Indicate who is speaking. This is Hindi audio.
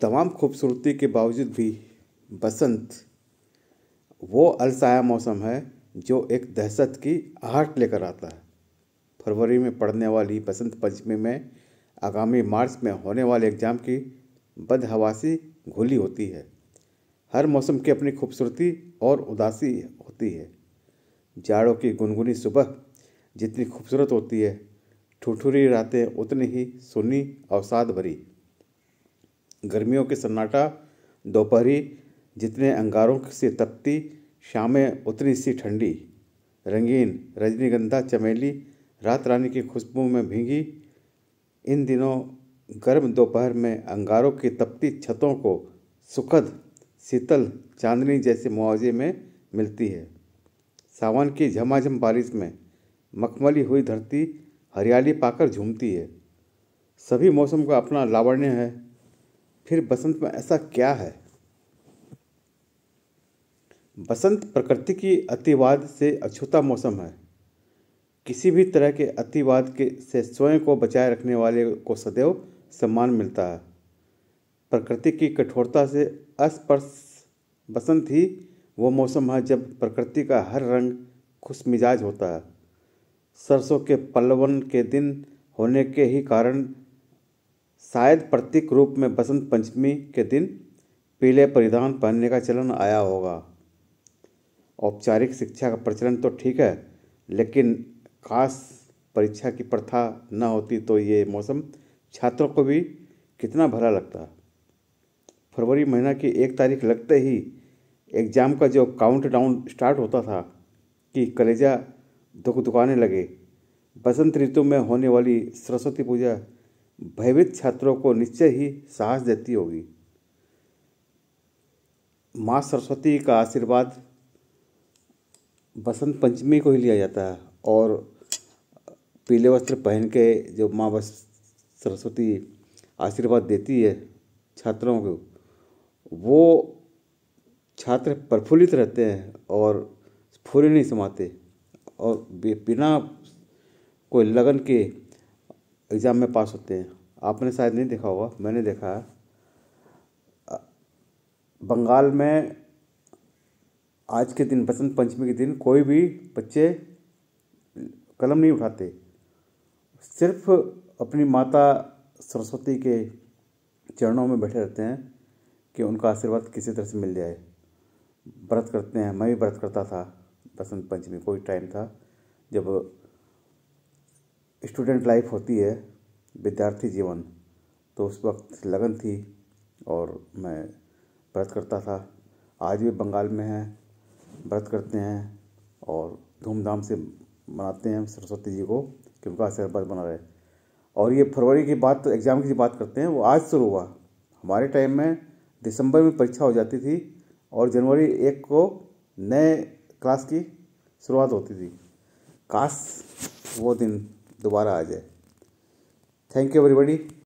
Speaker 1: तमाम खूबसूरती के बावजूद भी बसंत वो अलसाया मौसम है जो एक दहशत की आहट लेकर आता है फरवरी में पड़ने वाली बसंत पंचमी में आगामी मार्च में होने वाले एग्जाम की बदहवासी घुली होती है हर मौसम की अपनी खूबसूरती और उदासी होती है जाड़ों की गुनगुनी सुबह जितनी खूबसूरत होती है ठुठुरी रातें उतनी ही सुनी अवसाद भरी गर्मियों के सन्नाटा दोपहरी जितने अंगारों से तपती शामें उतनी सी ठंडी रंगीन रजनीगंधा चमेली रात रानी की खुशबू में भीगी इन दिनों गर्म दोपहर में अंगारों की तपती छतों को सुखद शीतल चांदनी जैसे मुआवजे में मिलती है सावन की झमाझम बारिश में मखमली हुई धरती हरियाली पाकर झूमती है सभी मौसम का अपना लावण्य है फिर बसंत में ऐसा क्या है बसंत प्रकृति की अतिवाद से अछूता मौसम है किसी भी तरह के अतिवाद के से स्वयं को बचाए रखने वाले को सदैव सम्मान मिलता है प्रकृति की कठोरता से अस्पर्श बसंत ही वो मौसम है जब प्रकृति का हर रंग खुश मिजाज होता है सरसों के पल्लवन के दिन होने के ही कारण शायद प्रतीक रूप में बसंत पंचमी के दिन पीले परिधान पहनने का चलन आया होगा औपचारिक शिक्षा का प्रचलन तो ठीक है लेकिन खास परीक्षा की प्रथा न होती तो ये मौसम छात्रों को भी कितना भला लगता फरवरी महीना की एक तारीख लगते ही एग्ज़ाम का जो काउंट डाउन स्टार्ट होता था कि कलेजा दुख दुकाने लगे बसंत ऋतु में होने वाली सरस्वती पूजा भयभीत छात्रों को निश्चय ही साहस देती होगी माँ सरस्वती का आशीर्वाद बसंत पंचमी को ही लिया जाता है और पीले वस्त्र पहन के जो माँ बस सरस्वती आशीर्वाद देती है छात्रों को वो छात्र प्रफुल्लित रहते हैं और फूले नहीं समाते और बिना कोई लगन के एग्ज़ाम में पास होते हैं आपने शायद नहीं देखा होगा मैंने देखा है बंगाल में आज के दिन बसंत पंचमी के दिन कोई भी बच्चे कलम नहीं उठाते सिर्फ अपनी माता सरस्वती के चरणों में बैठे रहते हैं कि उनका आशीर्वाद किसी तरह से मिल जाए व्रत करते हैं मैं भी व्रत करता था बसंत पंचमी कोई टाइम था जब स्टूडेंट लाइफ होती है विद्यार्थी जीवन तो उस वक्त लगन थी और मैं व्रत करता था आज भी बंगाल में है व्रत करते हैं और धूमधाम से मनाते हैं सरस्वती जी को कि उनका आशीर्वाद बना रहे और ये फरवरी की बात तो एग्ज़ाम की बात करते हैं वो आज शुरू हुआ हमारे टाइम में दिसंबर में परीक्षा हो जाती थी और जनवरी एक को नए क्लास की शुरुआत होती थी काश वो दिन दोबारा आ जाए थैंक यू एवरीबडी